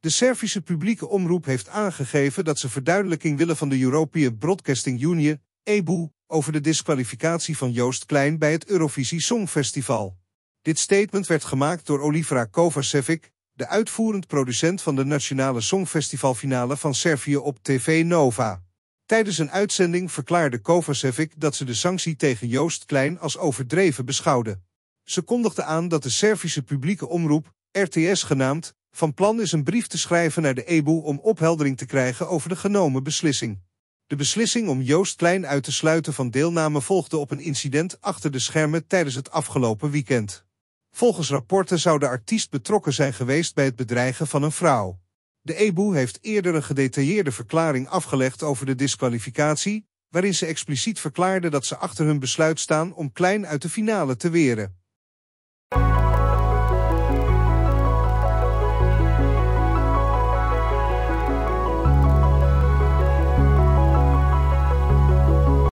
De Servische publieke omroep heeft aangegeven dat ze verduidelijking willen van de European Broadcasting Union, EBU, over de disqualificatie van Joost Klein bij het Eurovisie Songfestival. Dit statement werd gemaakt door Olivra Kovacevic, de uitvoerend producent van de nationale songfestivalfinale van Servië op TV Nova. Tijdens een uitzending verklaarde Kovacevic dat ze de sanctie tegen Joost Klein als overdreven beschouwde. Ze kondigde aan dat de Servische publieke omroep, RTS genaamd, van plan is een brief te schrijven naar de EBU om opheldering te krijgen over de genomen beslissing. De beslissing om Joost Klein uit te sluiten van deelname volgde op een incident achter de schermen tijdens het afgelopen weekend. Volgens rapporten zou de artiest betrokken zijn geweest bij het bedreigen van een vrouw. De EBU heeft eerder een gedetailleerde verklaring afgelegd over de disqualificatie, waarin ze expliciet verklaarde dat ze achter hun besluit staan om Klein uit de finale te weren.